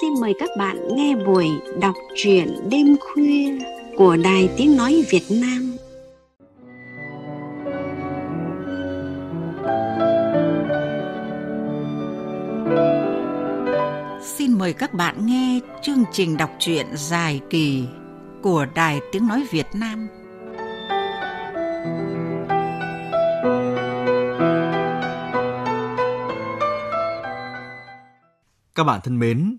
xin mời các bạn nghe buổi đọc truyện đêm khuya của Đài Tiếng Nói Việt Nam. Xin mời các bạn nghe chương trình đọc truyện dài kỳ của Đài Tiếng Nói Việt Nam. Các bạn thân mến,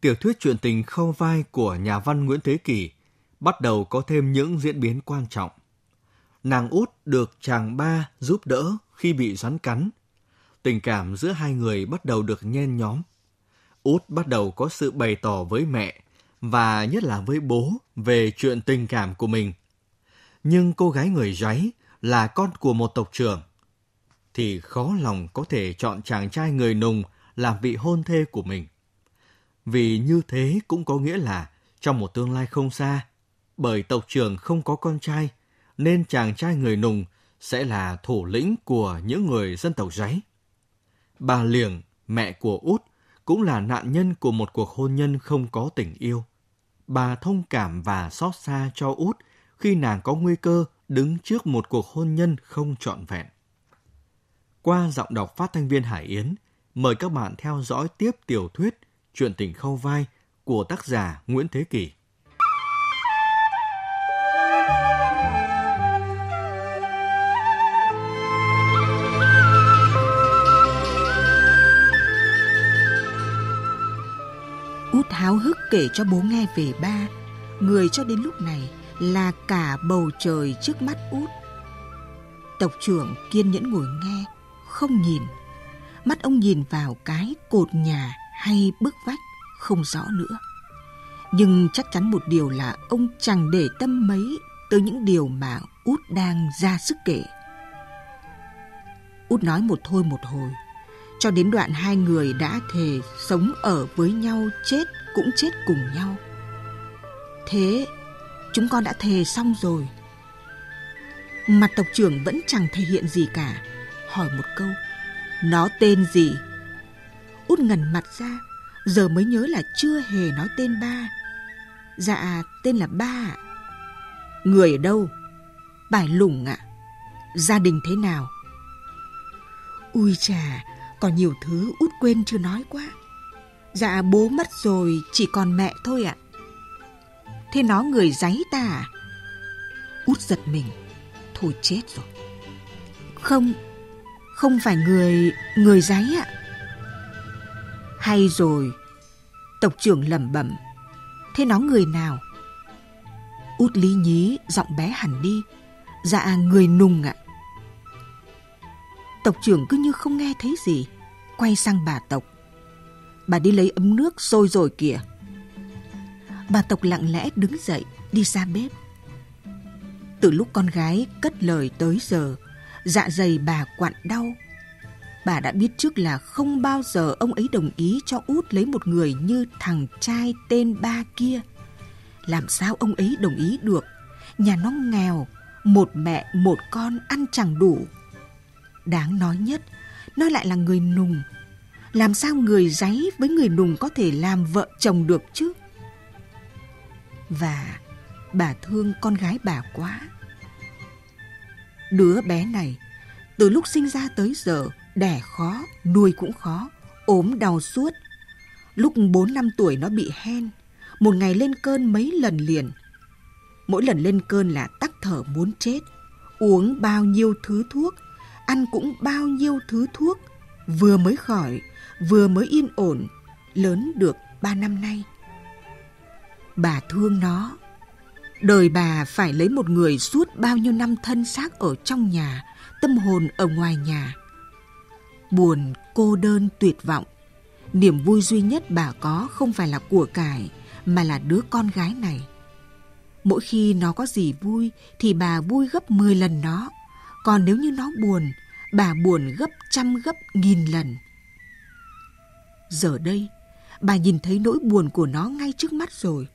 tiểu thuyết truyện tình Khâu Vai của nhà văn Nguyễn Thế Kỳ bắt đầu có thêm những diễn biến quan trọng. Nàng út được chàng ba giúp đỡ khi bị rắn cắn. Tình cảm giữa hai người bắt đầu được nhen nhóm. Út bắt đầu có sự bày tỏ với mẹ và nhất là với bố về chuyện tình cảm của mình. Nhưng cô gái người giấy là con của một tộc trưởng thì khó lòng có thể chọn chàng trai người nùng làm vị hôn thê của mình vì như thế cũng có nghĩa là trong một tương lai không xa, bởi tộc trưởng không có con trai, nên chàng trai người nùng sẽ là thủ lĩnh của những người dân tộc giấy. Bà Liềng, mẹ của Út, cũng là nạn nhân của một cuộc hôn nhân không có tình yêu. Bà thông cảm và xót xa cho Út khi nàng có nguy cơ đứng trước một cuộc hôn nhân không trọn vẹn. Qua giọng đọc phát thanh viên Hải Yến, mời các bạn theo dõi tiếp tiểu thuyết Chuyện tình khâu vai của tác giả Nguyễn Thế Kỳ. Út háo hức kể cho bố nghe về ba, người cho đến lúc này là cả bầu trời trước mắt út. Tộc trưởng kiên nhẫn ngồi nghe, không nhìn. Mắt ông nhìn vào cái cột nhà hay bức vách không rõ nữa. Nhưng chắc chắn một điều là ông chẳng để tâm mấy tới những điều mà Út đang ra sức kể. Út nói một thôi một hồi, cho đến đoạn hai người đã thề sống ở với nhau chết cũng chết cùng nhau. Thế, chúng con đã thề xong rồi. Mặt tộc trưởng vẫn chẳng thể hiện gì cả, hỏi một câu, nó tên gì? Út ngẩn mặt ra, giờ mới nhớ là chưa hề nói tên ba. Dạ, tên là ba ạ. Người ở đâu? Bài lủng ạ. À. Gia đình thế nào? Ui chà, còn nhiều thứ út quên chưa nói quá. Dạ bố mất rồi, chỉ còn mẹ thôi ạ. À. Thế nó người giấy ta à? Út giật mình. Thôi chết rồi. Không, không phải người, người giấy ạ. À. Hay rồi, tộc trưởng lẩm bẩm. Thế nó người nào? Út lý nhí, giọng bé hẳn đi. Dạ người nùng ạ. À. Tộc trưởng cứ như không nghe thấy gì, quay sang bà tộc. Bà đi lấy ấm nước sôi rồi kìa. Bà tộc lặng lẽ đứng dậy, đi ra bếp. Từ lúc con gái cất lời tới giờ, dạ dày bà quặn đau bà đã biết trước là không bao giờ ông ấy đồng ý cho út lấy một người như thằng trai tên ba kia làm sao ông ấy đồng ý được nhà nó nghèo một mẹ một con ăn chẳng đủ đáng nói nhất nó lại là người nùng làm sao người giấy với người nùng có thể làm vợ chồng được chứ và bà thương con gái bà quá đứa bé này từ lúc sinh ra tới giờ Đẻ khó, nuôi cũng khó, ốm đau suốt. Lúc 4 năm tuổi nó bị hen, một ngày lên cơn mấy lần liền. Mỗi lần lên cơn là tắc thở muốn chết, uống bao nhiêu thứ thuốc, ăn cũng bao nhiêu thứ thuốc, vừa mới khỏi, vừa mới yên ổn, lớn được 3 năm nay. Bà thương nó, đời bà phải lấy một người suốt bao nhiêu năm thân xác ở trong nhà, tâm hồn ở ngoài nhà buồn, cô đơn, tuyệt vọng. Niềm vui duy nhất bà có không phải là của cải mà là đứa con gái này. Mỗi khi nó có gì vui thì bà vui gấp 10 lần nó, còn nếu như nó buồn, bà buồn gấp trăm gấp nghìn lần. Giờ đây, bà nhìn thấy nỗi buồn của nó ngay trước mắt rồi.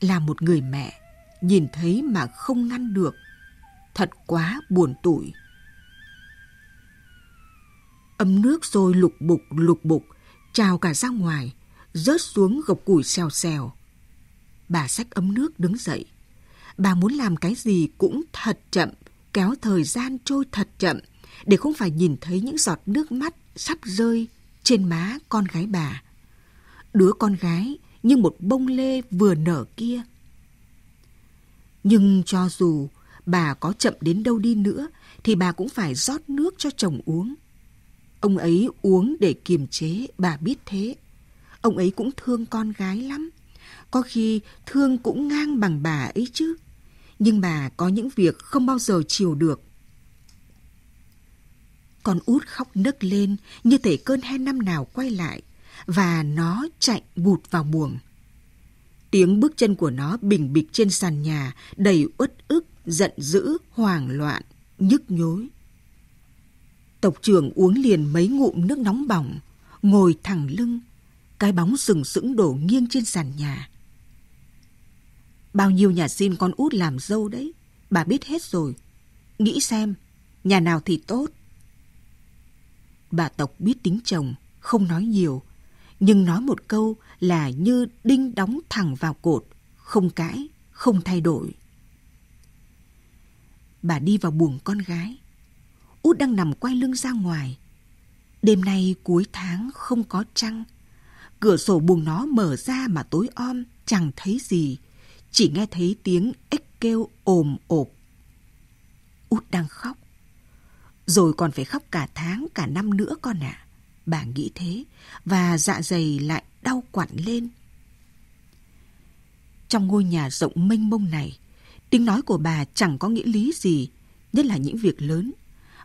Là một người mẹ, nhìn thấy mà không ngăn được. Thật quá buồn tủi ấm nước rồi lục bục lục bục, trào cả ra ngoài, rớt xuống gộc củi xèo xèo. Bà xách ấm nước đứng dậy. Bà muốn làm cái gì cũng thật chậm, kéo thời gian trôi thật chậm, để không phải nhìn thấy những giọt nước mắt sắp rơi trên má con gái bà. Đứa con gái như một bông lê vừa nở kia. Nhưng cho dù bà có chậm đến đâu đi nữa thì bà cũng phải rót nước cho chồng uống. Ông ấy uống để kiềm chế, bà biết thế. Ông ấy cũng thương con gái lắm. Có khi thương cũng ngang bằng bà ấy chứ. Nhưng bà có những việc không bao giờ chiều được. Con út khóc nức lên như thể cơn hen năm nào quay lại và nó chạy bụt vào buồng. Tiếng bước chân của nó bình bịch trên sàn nhà đầy uất ức, giận dữ, hoảng loạn, nhức nhối. Tộc trưởng uống liền mấy ngụm nước nóng bỏng, ngồi thẳng lưng, cái bóng sừng sững đổ nghiêng trên sàn nhà. Bao nhiêu nhà xin con út làm dâu đấy, bà biết hết rồi. Nghĩ xem, nhà nào thì tốt. Bà tộc biết tính chồng, không nói nhiều, nhưng nói một câu là như đinh đóng thẳng vào cột, không cãi, không thay đổi. Bà đi vào buồng con gái, Út đang nằm quay lưng ra ngoài. Đêm nay cuối tháng không có trăng. Cửa sổ buồng nó mở ra mà tối om, chẳng thấy gì. Chỉ nghe thấy tiếng ếch kêu ồm ộp. Út đang khóc. Rồi còn phải khóc cả tháng, cả năm nữa con ạ. À. Bà nghĩ thế, và dạ dày lại đau quặn lên. Trong ngôi nhà rộng mênh mông này, tiếng nói của bà chẳng có nghĩa lý gì, nhất là những việc lớn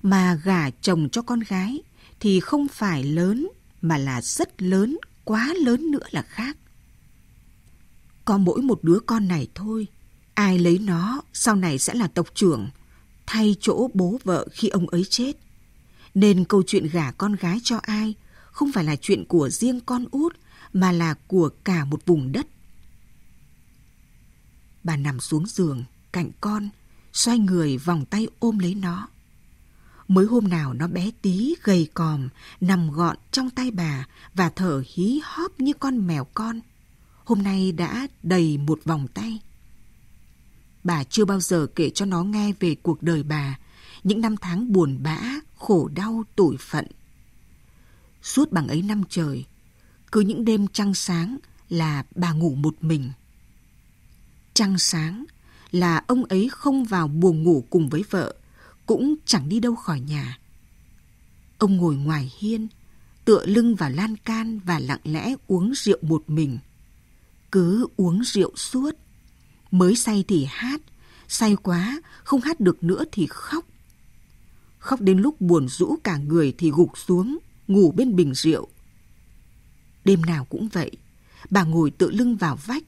mà gả chồng cho con gái thì không phải lớn mà là rất lớn, quá lớn nữa là khác. Có mỗi một đứa con này thôi, ai lấy nó sau này sẽ là tộc trưởng, thay chỗ bố vợ khi ông ấy chết. Nên câu chuyện gả con gái cho ai không phải là chuyện của riêng con út mà là của cả một vùng đất. Bà nằm xuống giường cạnh con, xoay người vòng tay ôm lấy nó. Mới hôm nào nó bé tí, gầy còm, nằm gọn trong tay bà và thở hí hóp như con mèo con. Hôm nay đã đầy một vòng tay. Bà chưa bao giờ kể cho nó nghe về cuộc đời bà, những năm tháng buồn bã, khổ đau, tủi phận. Suốt bằng ấy năm trời, cứ những đêm trăng sáng là bà ngủ một mình. Trăng sáng là ông ấy không vào buồng ngủ cùng với vợ cũng chẳng đi đâu khỏi nhà. Ông ngồi ngoài hiên, tựa lưng vào lan can và lặng lẽ uống rượu một mình. Cứ uống rượu suốt, mới say thì hát, say quá, không hát được nữa thì khóc. Khóc đến lúc buồn rũ cả người thì gục xuống, ngủ bên bình rượu. Đêm nào cũng vậy, bà ngồi tựa lưng vào vách,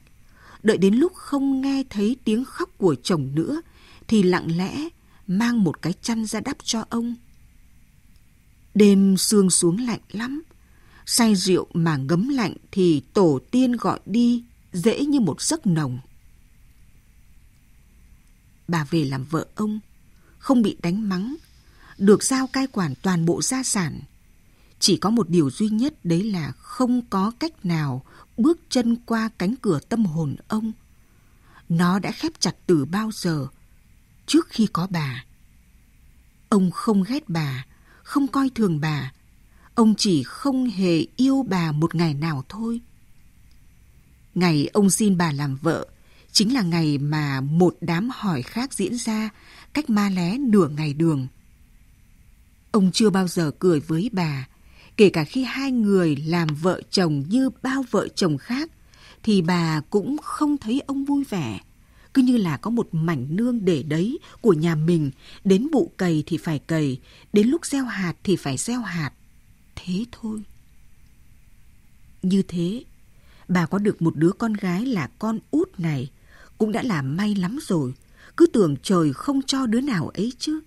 đợi đến lúc không nghe thấy tiếng khóc của chồng nữa thì lặng lẽ mang một cái chăn ra đắp cho ông. Đêm sương xuống lạnh lắm, say rượu mà ngấm lạnh thì tổ tiên gọi đi dễ như một giấc nồng. Bà về làm vợ ông, không bị đánh mắng, được giao cai quản toàn bộ gia sản. Chỉ có một điều duy nhất đấy là không có cách nào bước chân qua cánh cửa tâm hồn ông. Nó đã khép chặt từ bao giờ, trước khi có bà. Ông không ghét bà, không coi thường bà. Ông chỉ không hề yêu bà một ngày nào thôi. Ngày ông xin bà làm vợ chính là ngày mà một đám hỏi khác diễn ra cách ma lé nửa ngày đường. Ông chưa bao giờ cười với bà, kể cả khi hai người làm vợ chồng như bao vợ chồng khác thì bà cũng không thấy ông vui vẻ cứ như là có một mảnh nương để đấy của nhà mình, đến vụ cày thì phải cày, đến lúc gieo hạt thì phải gieo hạt. Thế thôi. Như thế, bà có được một đứa con gái là con út này cũng đã là may lắm rồi, cứ tưởng trời không cho đứa nào ấy chứ.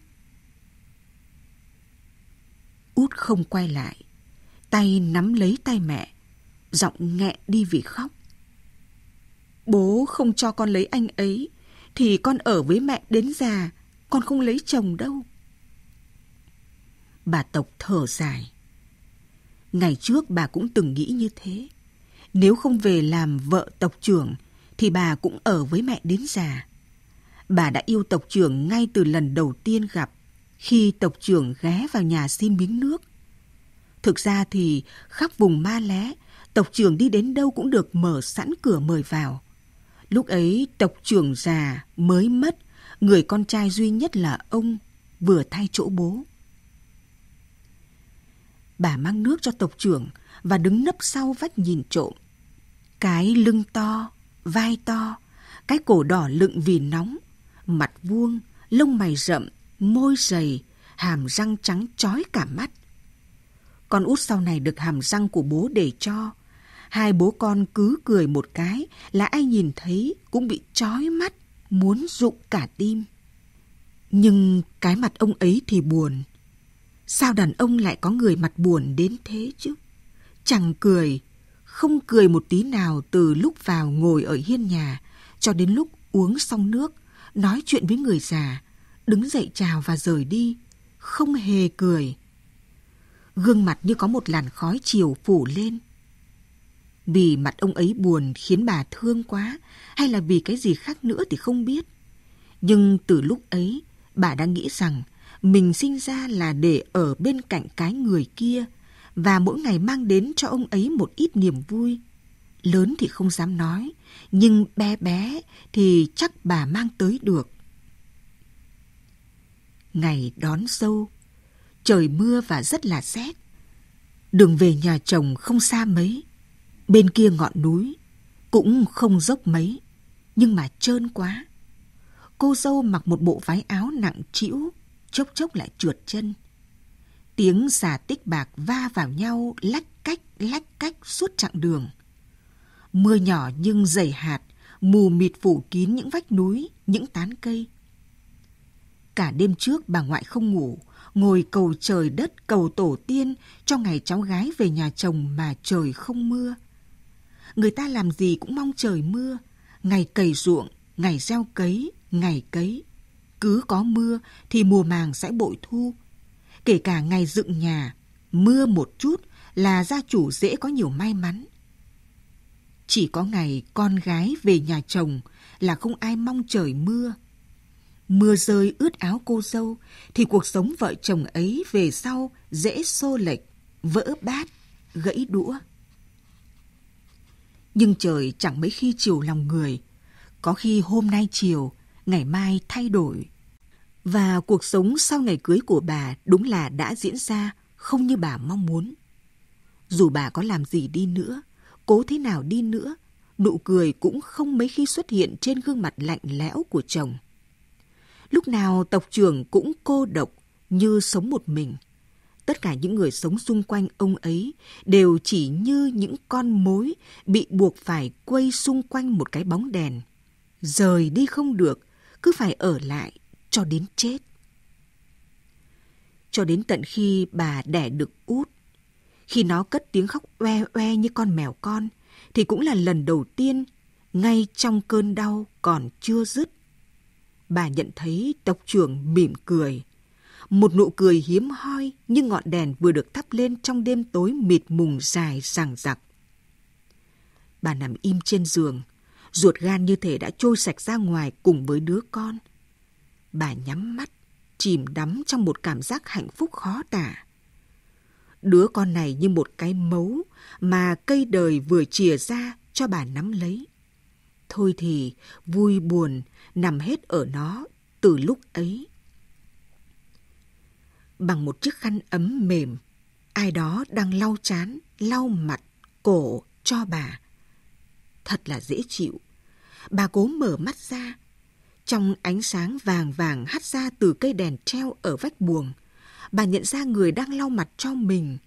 Út không quay lại, tay nắm lấy tay mẹ, giọng nghẹn đi vì khóc. Bố không cho con lấy anh ấy, thì con ở với mẹ đến già, con không lấy chồng đâu. Bà Tộc thở dài. Ngày trước bà cũng từng nghĩ như thế. Nếu không về làm vợ tộc trưởng, thì bà cũng ở với mẹ đến già. Bà đã yêu tộc trưởng ngay từ lần đầu tiên gặp, khi tộc trưởng ghé vào nhà xin miếng nước. Thực ra thì khắp vùng ma lé, tộc trưởng đi đến đâu cũng được mở sẵn cửa mời vào. Lúc ấy tộc trưởng già mới mất, người con trai duy nhất là ông vừa thay chỗ bố. Bà mang nước cho tộc trưởng và đứng nấp sau vách nhìn trộm. Cái lưng to, vai to, cái cổ đỏ lựng vì nóng, mặt vuông, lông mày rậm, môi dày, hàm răng trắng trói cả mắt. Con út sau này được hàm răng của bố để cho, Hai bố con cứ cười một cái là ai nhìn thấy cũng bị chói mắt, muốn rụng cả tim. Nhưng cái mặt ông ấy thì buồn. Sao đàn ông lại có người mặt buồn đến thế chứ? Chẳng cười, không cười một tí nào từ lúc vào ngồi ở hiên nhà cho đến lúc uống xong nước, nói chuyện với người già, đứng dậy chào và rời đi, không hề cười. Gương mặt như có một làn khói chiều phủ lên, vì mặt ông ấy buồn khiến bà thương quá hay là vì cái gì khác nữa thì không biết. Nhưng từ lúc ấy, bà đã nghĩ rằng mình sinh ra là để ở bên cạnh cái người kia và mỗi ngày mang đến cho ông ấy một ít niềm vui. Lớn thì không dám nói, nhưng bé bé thì chắc bà mang tới được. Ngày đón sâu, trời mưa và rất là rét. Đường về nhà chồng không xa mấy, Bên kia ngọn núi cũng không dốc mấy, nhưng mà trơn quá. Cô dâu mặc một bộ váy áo nặng trĩu, chốc chốc lại trượt chân. Tiếng xà tích bạc va vào nhau lách cách lách cách suốt chặng đường. Mưa nhỏ nhưng dày hạt, mù mịt phủ kín những vách núi, những tán cây. Cả đêm trước bà ngoại không ngủ, ngồi cầu trời đất cầu tổ tiên cho ngày cháu gái về nhà chồng mà trời không mưa người ta làm gì cũng mong trời mưa, ngày cày ruộng, ngày gieo cấy, ngày cấy. Cứ có mưa thì mùa màng sẽ bội thu. Kể cả ngày dựng nhà, mưa một chút là gia chủ dễ có nhiều may mắn. Chỉ có ngày con gái về nhà chồng là không ai mong trời mưa. Mưa rơi ướt áo cô dâu thì cuộc sống vợ chồng ấy về sau dễ xô lệch, vỡ bát, gãy đũa nhưng trời chẳng mấy khi chiều lòng người. Có khi hôm nay chiều, ngày mai thay đổi. Và cuộc sống sau ngày cưới của bà đúng là đã diễn ra không như bà mong muốn. Dù bà có làm gì đi nữa, cố thế nào đi nữa, nụ cười cũng không mấy khi xuất hiện trên gương mặt lạnh lẽo của chồng. Lúc nào tộc trưởng cũng cô độc như sống một mình – tất cả những người sống xung quanh ông ấy đều chỉ như những con mối bị buộc phải quay xung quanh một cái bóng đèn. Rời đi không được, cứ phải ở lại cho đến chết. Cho đến tận khi bà đẻ được út, khi nó cất tiếng khóc oe oe như con mèo con, thì cũng là lần đầu tiên, ngay trong cơn đau còn chưa dứt. Bà nhận thấy tộc trưởng mỉm cười, một nụ cười hiếm hoi như ngọn đèn vừa được thắp lên trong đêm tối mịt mùng dài sàng giặc. Bà nằm im trên giường, ruột gan như thể đã trôi sạch ra ngoài cùng với đứa con. Bà nhắm mắt, chìm đắm trong một cảm giác hạnh phúc khó tả. Đứa con này như một cái mấu mà cây đời vừa chìa ra cho bà nắm lấy. Thôi thì vui buồn nằm hết ở nó từ lúc ấy bằng một chiếc khăn ấm mềm. Ai đó đang lau chán, lau mặt, cổ cho bà. Thật là dễ chịu. Bà cố mở mắt ra. Trong ánh sáng vàng vàng hắt ra từ cây đèn treo ở vách buồng, bà nhận ra người đang lau mặt cho mình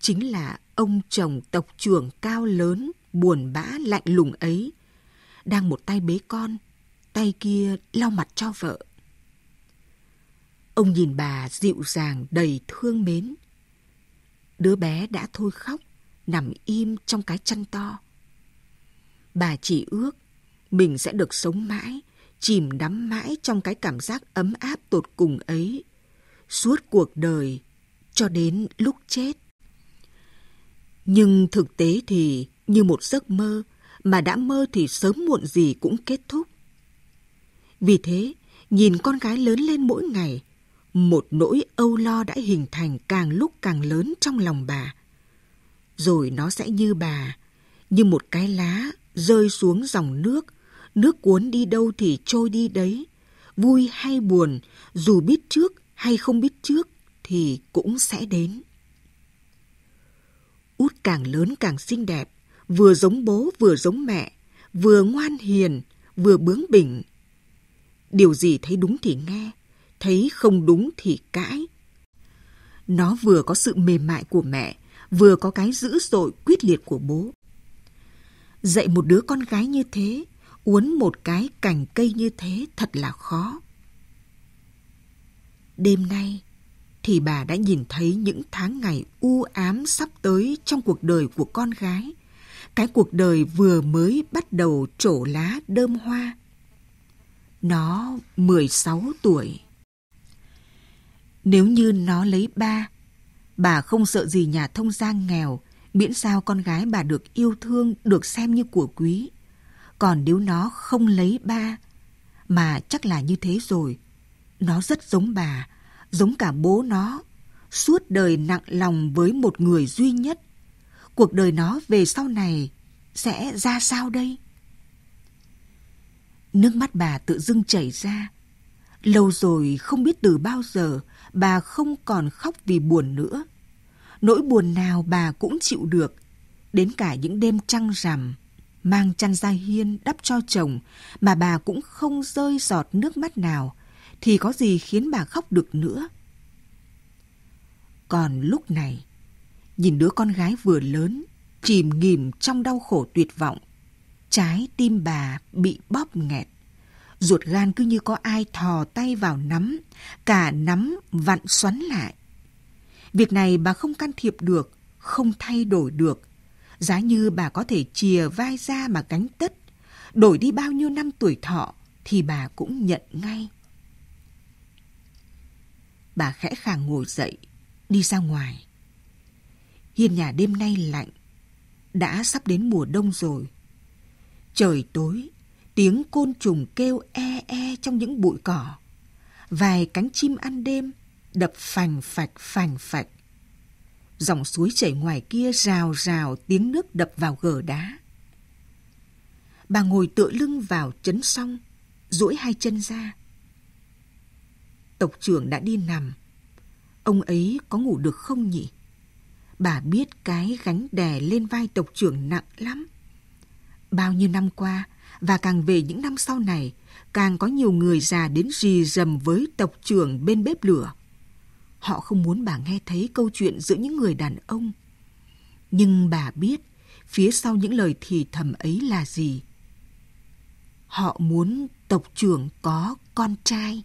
chính là ông chồng tộc trưởng cao lớn, buồn bã lạnh lùng ấy, đang một tay bế con, tay kia lau mặt cho vợ. Ông nhìn bà dịu dàng đầy thương mến. Đứa bé đã thôi khóc, nằm im trong cái chăn to. Bà chỉ ước mình sẽ được sống mãi, chìm đắm mãi trong cái cảm giác ấm áp tột cùng ấy suốt cuộc đời cho đến lúc chết. Nhưng thực tế thì như một giấc mơ, mà đã mơ thì sớm muộn gì cũng kết thúc. Vì thế, nhìn con gái lớn lên mỗi ngày, một nỗi âu lo đã hình thành càng lúc càng lớn trong lòng bà. Rồi nó sẽ như bà, như một cái lá rơi xuống dòng nước, nước cuốn đi đâu thì trôi đi đấy, vui hay buồn, dù biết trước hay không biết trước thì cũng sẽ đến. Út càng lớn càng xinh đẹp, vừa giống bố vừa giống mẹ, vừa ngoan hiền, vừa bướng bỉnh. Điều gì thấy đúng thì nghe, thấy không đúng thì cãi. Nó vừa có sự mềm mại của mẹ, vừa có cái dữ dội quyết liệt của bố. Dạy một đứa con gái như thế, uốn một cái cành cây như thế thật là khó. Đêm nay thì bà đã nhìn thấy những tháng ngày u ám sắp tới trong cuộc đời của con gái. Cái cuộc đời vừa mới bắt đầu trổ lá đơm hoa. Nó 16 tuổi. Nếu như nó lấy ba, bà không sợ gì nhà thông gia nghèo, miễn sao con gái bà được yêu thương, được xem như của quý. Còn nếu nó không lấy ba, mà chắc là như thế rồi. Nó rất giống bà, giống cả bố nó, suốt đời nặng lòng với một người duy nhất. Cuộc đời nó về sau này sẽ ra sao đây? Nước mắt bà tự dưng chảy ra. Lâu rồi không biết từ bao giờ bà không còn khóc vì buồn nữa. Nỗi buồn nào bà cũng chịu được, đến cả những đêm trăng rằm, mang chăn ra hiên đắp cho chồng mà bà cũng không rơi giọt nước mắt nào, thì có gì khiến bà khóc được nữa. Còn lúc này, nhìn đứa con gái vừa lớn, chìm nghỉm trong đau khổ tuyệt vọng, trái tim bà bị bóp nghẹt ruột gan cứ như có ai thò tay vào nắm, cả nắm vặn xoắn lại. Việc này bà không can thiệp được, không thay đổi được. Giá như bà có thể chìa vai ra mà gánh tất, đổi đi bao nhiêu năm tuổi thọ thì bà cũng nhận ngay. Bà khẽ khàng ngồi dậy, đi ra ngoài. Hiên nhà đêm nay lạnh, đã sắp đến mùa đông rồi. Trời tối, tiếng côn trùng kêu e e trong những bụi cỏ. Vài cánh chim ăn đêm đập phành phạch phành phạch. Dòng suối chảy ngoài kia rào rào tiếng nước đập vào gờ đá. Bà ngồi tựa lưng vào chấn song, duỗi hai chân ra. Tộc trưởng đã đi nằm. Ông ấy có ngủ được không nhỉ? Bà biết cái gánh đè lên vai tộc trưởng nặng lắm. Bao nhiêu năm qua, và càng về những năm sau này, càng có nhiều người già đến rì rầm với tộc trưởng bên bếp lửa. Họ không muốn bà nghe thấy câu chuyện giữa những người đàn ông. Nhưng bà biết phía sau những lời thì thầm ấy là gì. Họ muốn tộc trưởng có con trai.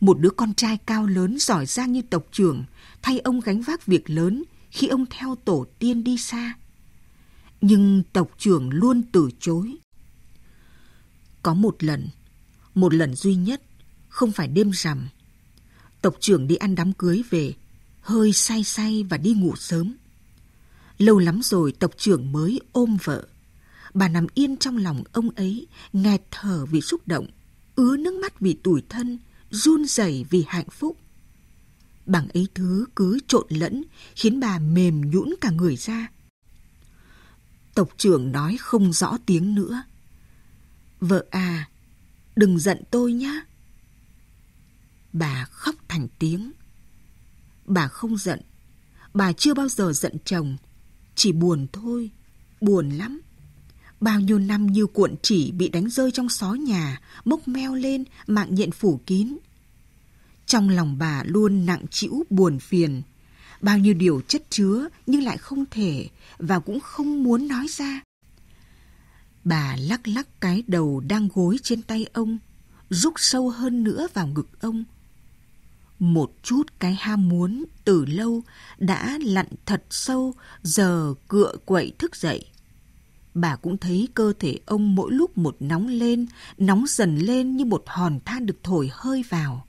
Một đứa con trai cao lớn giỏi giang như tộc trưởng thay ông gánh vác việc lớn khi ông theo tổ tiên đi xa. Nhưng tộc trưởng luôn từ chối. Có một lần, một lần duy nhất, không phải đêm rằm. Tộc trưởng đi ăn đám cưới về, hơi say say và đi ngủ sớm. Lâu lắm rồi tộc trưởng mới ôm vợ. Bà nằm yên trong lòng ông ấy, nghẹt thở vì xúc động, ứa nước mắt vì tủi thân, run rẩy vì hạnh phúc. Bằng ấy thứ cứ trộn lẫn khiến bà mềm nhũn cả người ra. Tộc trưởng nói không rõ tiếng nữa. Vợ à, đừng giận tôi nhé. Bà khóc thành tiếng. Bà không giận. Bà chưa bao giờ giận chồng. Chỉ buồn thôi, buồn lắm. Bao nhiêu năm như cuộn chỉ bị đánh rơi trong xó nhà, mốc meo lên, mạng nhện phủ kín. Trong lòng bà luôn nặng chịu buồn phiền. Bao nhiêu điều chất chứa nhưng lại không thể và cũng không muốn nói ra. Bà lắc lắc cái đầu đang gối trên tay ông, rút sâu hơn nữa vào ngực ông. Một chút cái ham muốn từ lâu đã lặn thật sâu, giờ cựa quậy thức dậy. Bà cũng thấy cơ thể ông mỗi lúc một nóng lên, nóng dần lên như một hòn than được thổi hơi vào.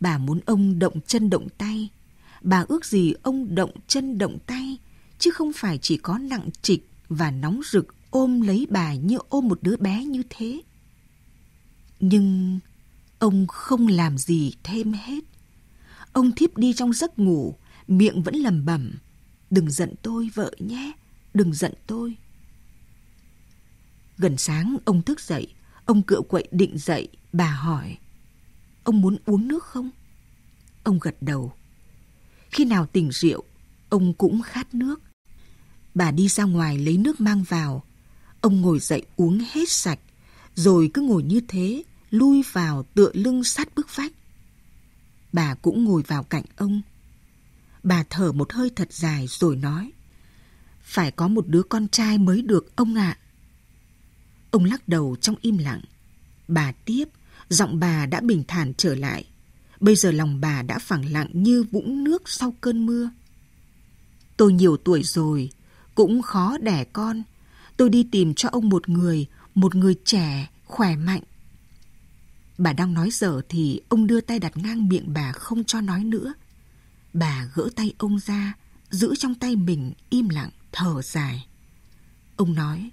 Bà muốn ông động chân động tay. Bà ước gì ông động chân động tay, chứ không phải chỉ có nặng trịch và nóng rực ôm lấy bà như ôm một đứa bé như thế. Nhưng ông không làm gì thêm hết. Ông thiếp đi trong giấc ngủ, miệng vẫn lầm bẩm. Đừng giận tôi vợ nhé, đừng giận tôi. Gần sáng ông thức dậy, ông cựa quậy định dậy, bà hỏi. Ông muốn uống nước không? Ông gật đầu. Khi nào tỉnh rượu, ông cũng khát nước. Bà đi ra ngoài lấy nước mang vào, Ông ngồi dậy uống hết sạch, rồi cứ ngồi như thế, lui vào tựa lưng sát bức vách. Bà cũng ngồi vào cạnh ông. Bà thở một hơi thật dài rồi nói. Phải có một đứa con trai mới được ông ạ. À. Ông lắc đầu trong im lặng. Bà tiếp, giọng bà đã bình thản trở lại. Bây giờ lòng bà đã phẳng lặng như vũng nước sau cơn mưa. Tôi nhiều tuổi rồi, cũng khó đẻ con Tôi đi tìm cho ông một người, một người trẻ, khỏe mạnh. Bà đang nói dở thì ông đưa tay đặt ngang miệng bà không cho nói nữa. Bà gỡ tay ông ra, giữ trong tay mình im lặng, thở dài. Ông nói,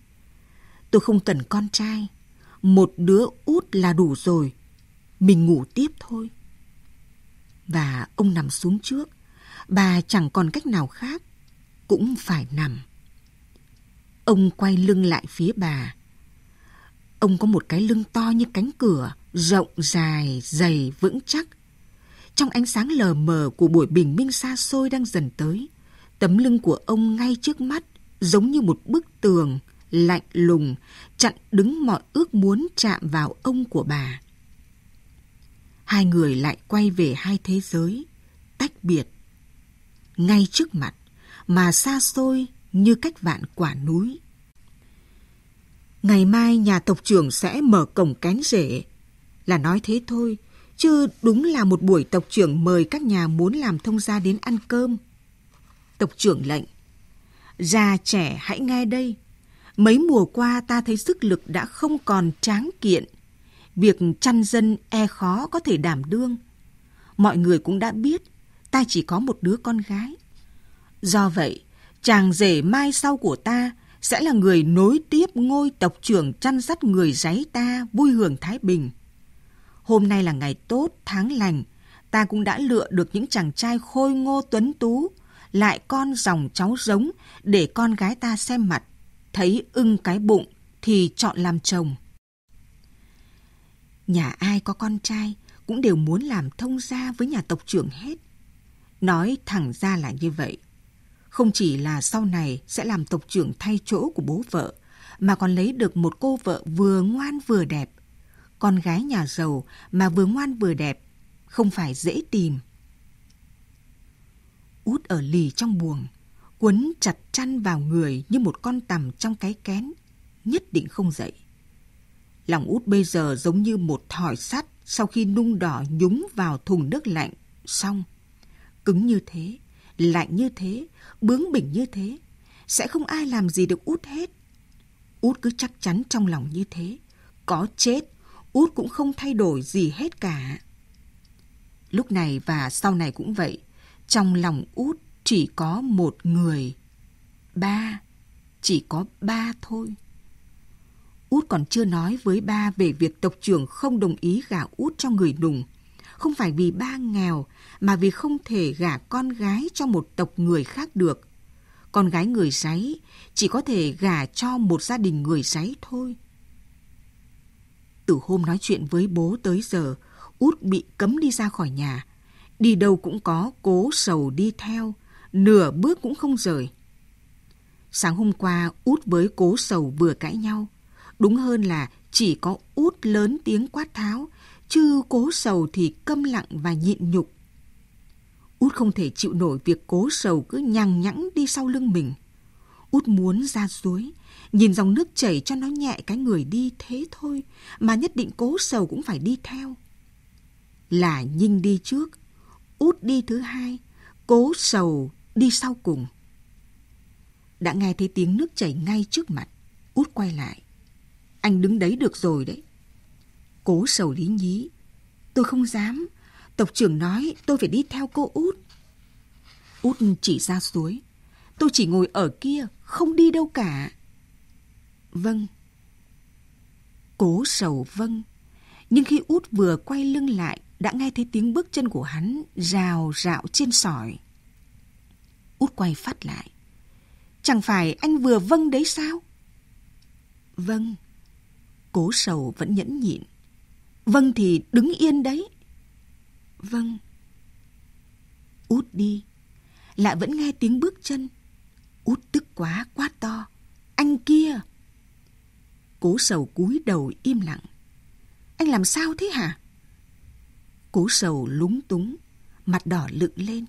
tôi không cần con trai, một đứa út là đủ rồi, mình ngủ tiếp thôi. Và ông nằm xuống trước, bà chẳng còn cách nào khác, cũng phải nằm. Ông quay lưng lại phía bà. Ông có một cái lưng to như cánh cửa, rộng, dài, dày, vững chắc. Trong ánh sáng lờ mờ của buổi bình minh xa xôi đang dần tới, tấm lưng của ông ngay trước mắt giống như một bức tường lạnh lùng chặn đứng mọi ước muốn chạm vào ông của bà. Hai người lại quay về hai thế giới, tách biệt. Ngay trước mặt, mà xa xôi như cách vạn quả núi. Ngày mai nhà tộc trưởng sẽ mở cổng cánh rể. Là nói thế thôi, chứ đúng là một buổi tộc trưởng mời các nhà muốn làm thông gia đến ăn cơm. Tộc trưởng lệnh, già trẻ hãy nghe đây. Mấy mùa qua ta thấy sức lực đã không còn tráng kiện. Việc chăn dân e khó có thể đảm đương. Mọi người cũng đã biết, ta chỉ có một đứa con gái. Do vậy, chàng rể mai sau của ta sẽ là người nối tiếp ngôi tộc trưởng chăn dắt người giấy ta vui hưởng thái bình. Hôm nay là ngày tốt, tháng lành, ta cũng đã lựa được những chàng trai khôi ngô tuấn tú, lại con dòng cháu giống để con gái ta xem mặt, thấy ưng cái bụng thì chọn làm chồng. Nhà ai có con trai cũng đều muốn làm thông gia với nhà tộc trưởng hết. Nói thẳng ra là như vậy không chỉ là sau này sẽ làm tộc trưởng thay chỗ của bố vợ, mà còn lấy được một cô vợ vừa ngoan vừa đẹp. Con gái nhà giàu mà vừa ngoan vừa đẹp, không phải dễ tìm. Út ở lì trong buồng, quấn chặt chăn vào người như một con tằm trong cái kén, nhất định không dậy. Lòng út bây giờ giống như một thỏi sắt sau khi nung đỏ nhúng vào thùng nước lạnh, xong. Cứng như thế, lạnh như thế, bướng bỉnh như thế, sẽ không ai làm gì được út hết. Út cứ chắc chắn trong lòng như thế, có chết, út cũng không thay đổi gì hết cả. Lúc này và sau này cũng vậy, trong lòng út chỉ có một người. Ba, chỉ có ba thôi. Út còn chưa nói với ba về việc tộc trưởng không đồng ý gả Út cho người nùng, không phải vì ba nghèo mà vì không thể gả con gái cho một tộc người khác được. Con gái người sáy chỉ có thể gả cho một gia đình người sáy thôi. Từ hôm nói chuyện với bố tới giờ, út bị cấm đi ra khỏi nhà. Đi đâu cũng có cố sầu đi theo, nửa bước cũng không rời. Sáng hôm qua, út với cố sầu vừa cãi nhau. Đúng hơn là chỉ có út lớn tiếng quát tháo chứ cố sầu thì câm lặng và nhịn nhục. Út không thể chịu nổi việc cố sầu cứ nhằng nhẵng đi sau lưng mình. Út muốn ra suối, nhìn dòng nước chảy cho nó nhẹ cái người đi thế thôi, mà nhất định cố sầu cũng phải đi theo. Là Nhinh đi trước, Út đi thứ hai, cố sầu đi sau cùng. Đã nghe thấy tiếng nước chảy ngay trước mặt, Út quay lại. Anh đứng đấy được rồi đấy. Cố sầu lý nhí. Tôi không dám. Tộc trưởng nói tôi phải đi theo cô út. Út chỉ ra suối. Tôi chỉ ngồi ở kia, không đi đâu cả. Vâng. Cố sầu vâng. Nhưng khi út vừa quay lưng lại, đã nghe thấy tiếng bước chân của hắn rào rạo trên sỏi. Út quay phát lại. Chẳng phải anh vừa vâng đấy sao? Vâng. Cố sầu vẫn nhẫn nhịn. Vâng thì đứng yên đấy. Vâng. Út đi. Lại vẫn nghe tiếng bước chân. Út tức quá quát to. Anh kia. Cố sầu cúi đầu im lặng. Anh làm sao thế hả? Cố sầu lúng túng, mặt đỏ lựng lên.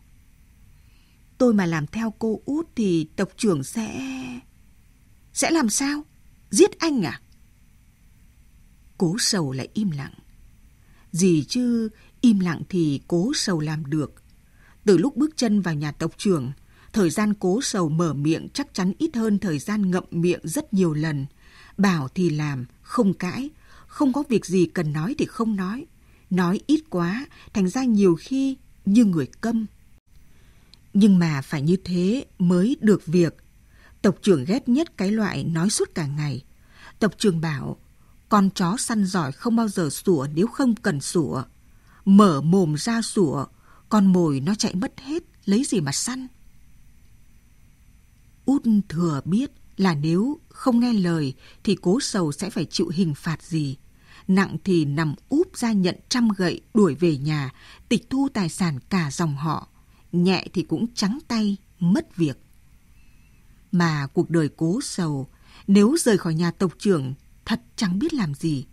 Tôi mà làm theo cô út thì tộc trưởng sẽ... Sẽ làm sao? Giết anh à? Cố sầu lại im lặng. Gì chứ im lặng thì cố sầu làm được. Từ lúc bước chân vào nhà tộc trưởng, thời gian cố sầu mở miệng chắc chắn ít hơn thời gian ngậm miệng rất nhiều lần. Bảo thì làm, không cãi, không có việc gì cần nói thì không nói. Nói ít quá, thành ra nhiều khi như người câm. Nhưng mà phải như thế mới được việc. Tộc trưởng ghét nhất cái loại nói suốt cả ngày. Tộc trưởng bảo con chó săn giỏi không bao giờ sủa nếu không cần sủa. Mở mồm ra sủa, con mồi nó chạy mất hết, lấy gì mà săn. Út thừa biết là nếu không nghe lời thì cố sầu sẽ phải chịu hình phạt gì. Nặng thì nằm úp ra nhận trăm gậy đuổi về nhà, tịch thu tài sản cả dòng họ. Nhẹ thì cũng trắng tay, mất việc. Mà cuộc đời cố sầu, nếu rời khỏi nhà tộc trưởng thật chẳng biết làm gì.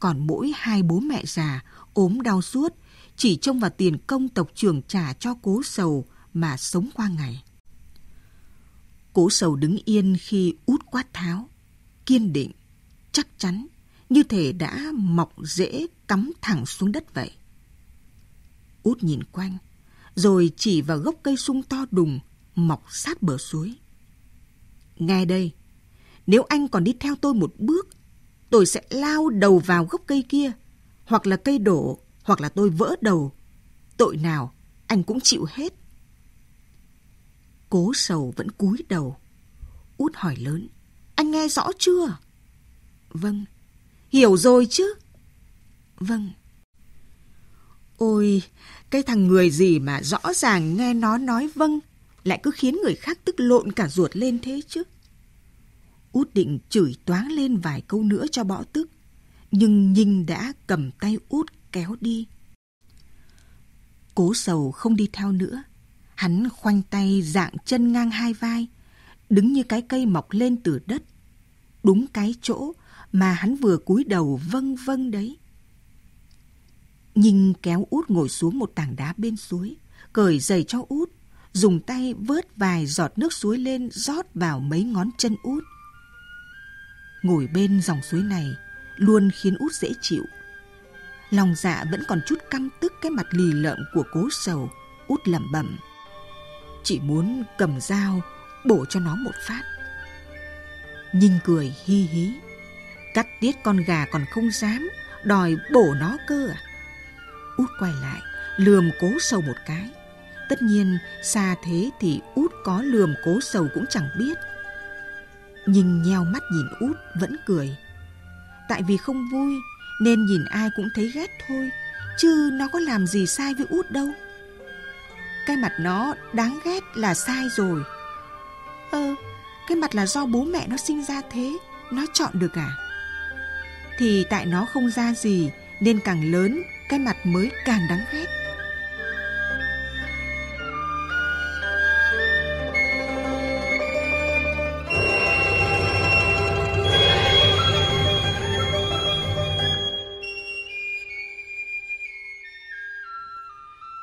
Còn mỗi hai bố mẹ già, ốm đau suốt, chỉ trông vào tiền công tộc trưởng trả cho cố sầu mà sống qua ngày. Cố sầu đứng yên khi út quát tháo, kiên định, chắc chắn, như thể đã mọc rễ cắm thẳng xuống đất vậy. Út nhìn quanh, rồi chỉ vào gốc cây sung to đùng mọc sát bờ suối. Nghe đây, nếu anh còn đi theo tôi một bước, tôi sẽ lao đầu vào gốc cây kia, hoặc là cây đổ, hoặc là tôi vỡ đầu. Tội nào, anh cũng chịu hết. Cố sầu vẫn cúi đầu. Út hỏi lớn, anh nghe rõ chưa? Vâng, hiểu rồi chứ? Vâng. Ôi, cái thằng người gì mà rõ ràng nghe nó nói vâng, lại cứ khiến người khác tức lộn cả ruột lên thế chứ? Út định chửi toáng lên vài câu nữa cho bỏ tức, nhưng Nhinh đã cầm tay Út kéo đi. Cố sầu không đi theo nữa, hắn khoanh tay dạng chân ngang hai vai, đứng như cái cây mọc lên từ đất, đúng cái chỗ mà hắn vừa cúi đầu vâng vâng đấy. Nhinh kéo út ngồi xuống một tảng đá bên suối, cởi giày cho út, dùng tay vớt vài giọt nước suối lên rót vào mấy ngón chân út ngồi bên dòng suối này luôn khiến út dễ chịu lòng dạ vẫn còn chút căm tức cái mặt lì lợm của cố sầu út lẩm bẩm chỉ muốn cầm dao bổ cho nó một phát nhinh cười hi hí cắt tiết con gà còn không dám đòi bổ nó cơ à út quay lại lườm cố sầu một cái tất nhiên xa thế thì út có lườm cố sầu cũng chẳng biết nhìn nheo mắt nhìn út vẫn cười tại vì không vui nên nhìn ai cũng thấy ghét thôi chứ nó có làm gì sai với út đâu cái mặt nó đáng ghét là sai rồi ơ ờ, cái mặt là do bố mẹ nó sinh ra thế nó chọn được à thì tại nó không ra gì nên càng lớn cái mặt mới càng đáng ghét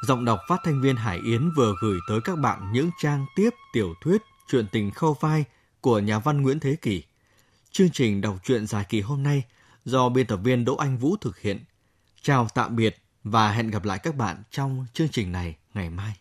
Giọng đọc phát thanh viên Hải Yến vừa gửi tới các bạn những trang tiếp tiểu thuyết Chuyện tình khâu vai của nhà văn Nguyễn Thế Kỳ. Chương trình đọc truyện dài kỳ hôm nay do biên tập viên Đỗ Anh Vũ thực hiện. Chào tạm biệt và hẹn gặp lại các bạn trong chương trình này ngày mai.